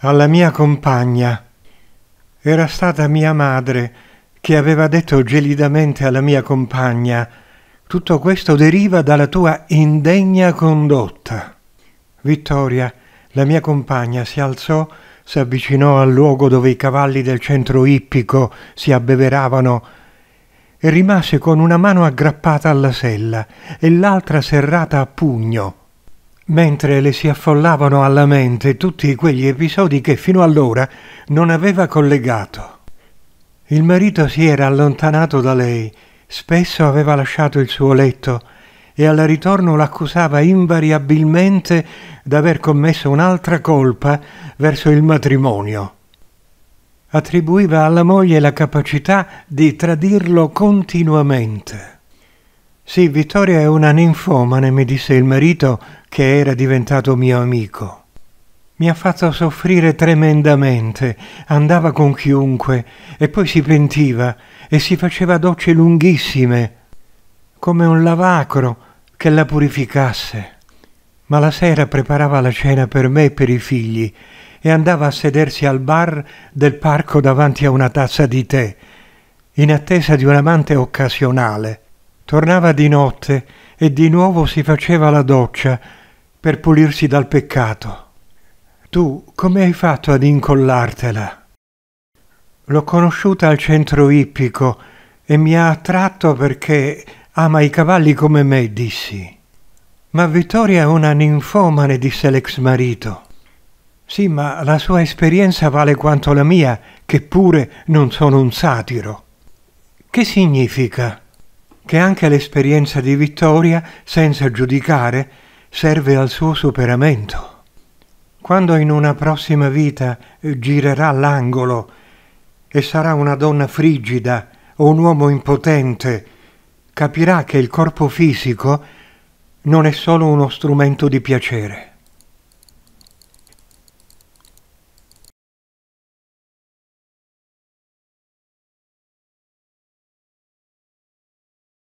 alla mia compagna. Era stata mia madre che aveva detto gelidamente alla mia compagna tutto questo deriva dalla tua indegna condotta. Vittoria, la mia compagna, si alzò, si avvicinò al luogo dove i cavalli del centro ippico si abbeveravano e rimase con una mano aggrappata alla sella e l'altra serrata a pugno mentre le si affollavano alla mente tutti quegli episodi che fino allora non aveva collegato. Il marito si era allontanato da lei, spesso aveva lasciato il suo letto e al ritorno l'accusava invariabilmente d'aver commesso un'altra colpa verso il matrimonio. Attribuiva alla moglie la capacità di tradirlo continuamente. Sì, Vittoria è una ninfomane, mi disse il marito, che era diventato mio amico. Mi ha fatto soffrire tremendamente, andava con chiunque e poi si pentiva e si faceva docce lunghissime, come un lavacro che la purificasse. Ma la sera preparava la cena per me e per i figli e andava a sedersi al bar del parco davanti a una tazza di tè, in attesa di un amante occasionale. Tornava di notte e di nuovo si faceva la doccia per pulirsi dal peccato. Tu come hai fatto ad incollartela? L'ho conosciuta al centro ippico e mi ha attratto perché ama i cavalli come me, dissi. Ma Vittoria è una ninfomane, disse l'ex marito. Sì, ma la sua esperienza vale quanto la mia, che pure non sono un satiro. Che significa? che anche l'esperienza di vittoria, senza giudicare, serve al suo superamento. Quando in una prossima vita eh, girerà l'angolo e sarà una donna frigida o un uomo impotente, capirà che il corpo fisico non è solo uno strumento di piacere.